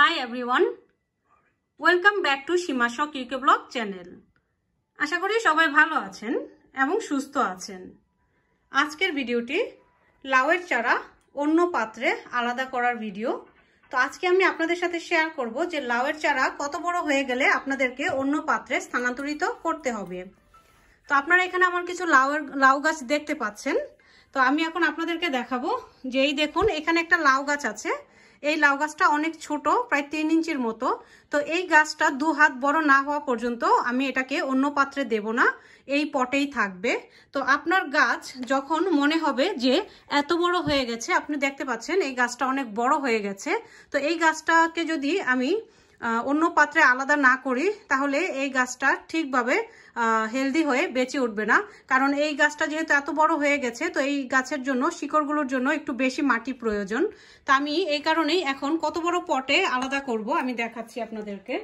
high everyone welcome back to Seema শক UK blog channel আশা করি সবাই ভালো আছেন এবং সুস্থ আছেন আজকের ভিডিওটি লাউয়ের চারা অন্য পাত্রে আলাদা করার ভিডিও তো আজকে আমি আপনাদের সাথে শেয়ার করব যে লাউয়ের চারা কত বড় হয়ে গেলে আপনাদেরকে অন্য পাত্রে স্থানান্তরিত করতে হবে তো আপনারা এখানে আমার কিছু লাউয়ের লাউ গাছ দেখতে পাচ্ছেন তো আমি এখন আপনাদেরকে দেখাবো যে এই দেখুন এখানে একটা লাউ গাছ আছে এই লাউ গাছটা অনেক ছোট প্রায় তিন ইঞ্চির মতো তো এই গাছটা দু হাত বড় না হওয়া পর্যন্ত আমি এটাকে অন্য পাত্রে দেব না এই পটেই থাকবে তো আপনার গাছ যখন মনে হবে যে এত বড় হয়ে গেছে আপনি দেখতে পাচ্ছেন এই গাছটা অনেক বড় হয়ে গেছে তো এই গাছটাকে যদি আমি অন্য পাত্রে আলাদা না করি তাহলে এই গাছটা ঠিকভাবে হেলদি হয়ে বেঁচে উঠবে না কারণ এই গাছটা যেহেতু এত বড় হয়ে গেছে তো এই গাছের জন্য শিকড়গুলোর জন্য একটু বেশি মাটি প্রয়োজন তা আমি এই কারণেই এখন কত বড় পটে আলাদা করব আমি দেখাচ্ছি আপনাদেরকে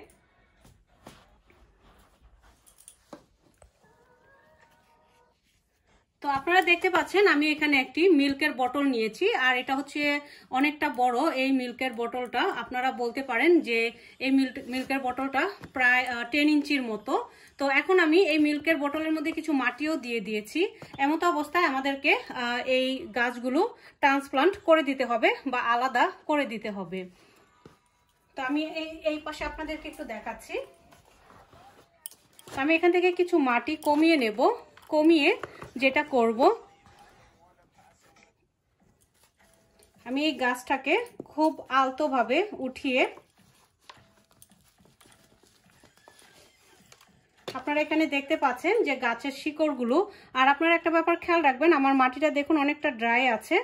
তো আপনারা দেখতে পাচ্ছেন আমি এখানে একটি মিল্কের বটল নিয়েছি আর এটা হচ্ছে অনেকটা বড় এই মিল্কের বটলটা আপনারা বলতে পারেন যে এই মিল্কের বটলটা প্রায় টেন ইঞ্চির মতো তো এখন আমি এই মিল্কের বটলের মধ্যে কিছু মাটিও দিয়ে দিয়েছি এমত অবস্থায় আমাদেরকে এই গাছগুলো ট্রান্সপ্লান্ট করে দিতে হবে বা আলাদা করে দিতে হবে তো আমি এই এই পাশে আপনাদেরকে একটু দেখাচ্ছি আমি এখান থেকে কিছু মাটি কমিয়ে নেব কমিয়ে যেটা করব আমি এই গাছটাকে খুব আলতোভাবে উঠিয়ে আপনারা এখানে দেখতে পাচ্ছেন যে গাছের শিকড়গুলো আর আপনারা একটা ব্যাপার খেয়াল রাখবেন আমার মাটিটা দেখুন অনেকটা ড্রাই আছে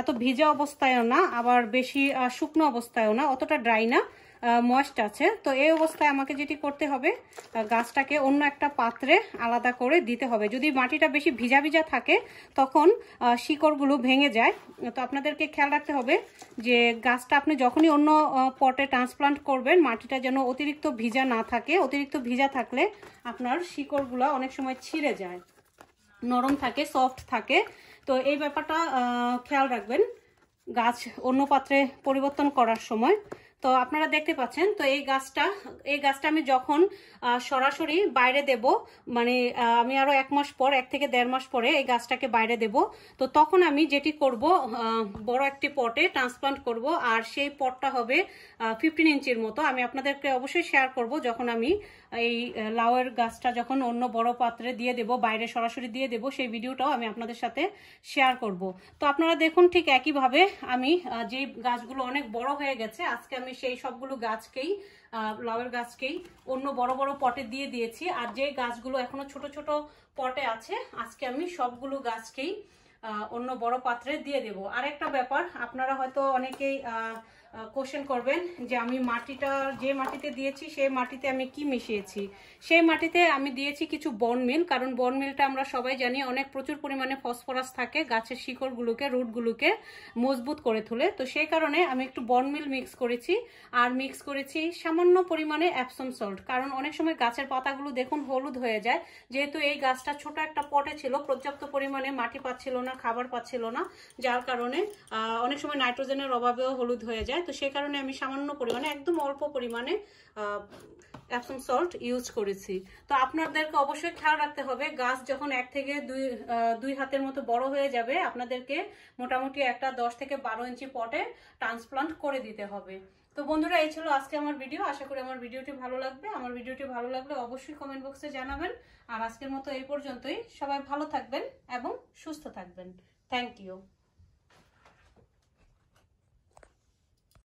এত ভেজা অবস্থায়ও না আবার বেশি শুকনো অবস্থায়ও না অতটা ড্রাই না ময়েস্ট আছে তো এই অবস্থায় আমাকে যেটি করতে হবে গাছটাকে অন্য একটা পাত্রে আলাদা করে দিতে হবে যদি মাটিটা বেশি ভিজা ভিজা থাকে তখন শিকড়গুলো ভেঙে যায় তো আপনাদেরকে খেয়াল রাখতে হবে যে গাছটা আপনি যখনই অন্য পটে ট্রান্সপ্লান্ট করবেন মাটিটা যেন অতিরিক্ত ভিজা না থাকে অতিরিক্ত ভিজা থাকলে আপনার শিকড়গুলো অনেক সময় ছিঁড়ে যায় নরম থাকে সফট থাকে তো এই ব্যাপারটা খেয়াল রাখবেন গাছ অন্য পাত্রে পরিবর্তন করার সময় তো আপনারা দেখতে পাচ্ছেন তো এই গাছটা এই গাছটা আমি যখন সরাসরি বাইরে দেব মানে আমি আরও এক মাস পর এক থেকে দেড় মাস পরে এই গাছটাকে বাইরে দেব তো তখন আমি যেটি করব বড় একটি পটে ট্রান্সপ্লান্ট করব আর সেই পটটা হবে ফিফটিন ইঞ্চির মতো আমি আপনাদেরকে অবশ্যই শেয়ার করব যখন আমি এই লাউয়ের গাছটা যখন অন্য বড় পাত্রে দিয়ে দেব বাইরে সরাসরি দিয়ে দেব সেই ভিডিওটাও আমি আপনাদের সাথে শেয়ার করব তো আপনারা দেখুন ঠিক একইভাবে আমি যে গাছগুলো অনেক বড় হয়ে গেছে আজকে আমি সেই সবগুলো গাছকেই লাউয়ের গাছকেই অন্য বড় বড় পটে দিয়ে দিয়েছি আর যে গাছগুলো এখনো ছোট ছোট পটে আছে আজকে আমি সবগুলো গাছকেই অন্য বড় পাত্রে দিয়ে দেব আর একটা ব্যাপার আপনারা হয়তো অনেকেই কোশ্চেন করবেন যে আমি মাটিটা যে মাটিতে দিয়েছি সেই মাটিতে আমি কি মিশিয়েছি সেই মাটিতে আমি দিয়েছি কিছু বনমিল কারণ বনমিলটা আমরা সবাই জানি অনেক প্রচুর পরিমাণে ফসফরাস থাকে গাছের শিকড়গুলোকে রুটগুলোকে মজবুত করে তোলে তো সেই কারণে আমি একটু বনমিল মিক্স করেছি আর মিক্স করেছি সামান্য পরিমাণে অ্যাপসম সল্ট কারণ অনেক সময় গাছের পাতাগুলো দেখুন হলুদ হয়ে যায় যেহেতু এই গাছটা ছোট একটা পটে ছিল পর্যাপ্ত পরিমাণে মাটি পাচ্ছিল না আর খাবার পাচ্ছিল না যার কারণে অনেক সময় নাইট্রোজেনের অভাবেও হলুদ হয়ে যায় তো সেই কারণে আমি সামান্য পরিমাণে একদম অল্প পরিমাণে অ্যাপসম সল্ট ইউজ করেছি তো আপনাদেরকে অবশ্যই খেয়াল রাখতে হবে গাছ যখন এক থেকে দুই দুই হাতের মতো বড় হয়ে যাবে আপনাদেরকে মোটামুটি একটা দশ থেকে বারো ইঞ্চি পটে ট্রান্সপ্লান্ট করে দিতে হবে তো বন্ধুরা এই ছিল আজকে আমার ভিডিও আশা করি আমার ভিডিওটি ভালো লাগবে আমার ভিডিওটি ভালো লাগলে অবশ্যই কমেন্ট বক্সে জানাবেন আর আজকের মতো এই পর্যন্তই সবাই ভালো থাকবেন এবং সুস্থ থাকবেন থ্যাংক ইউ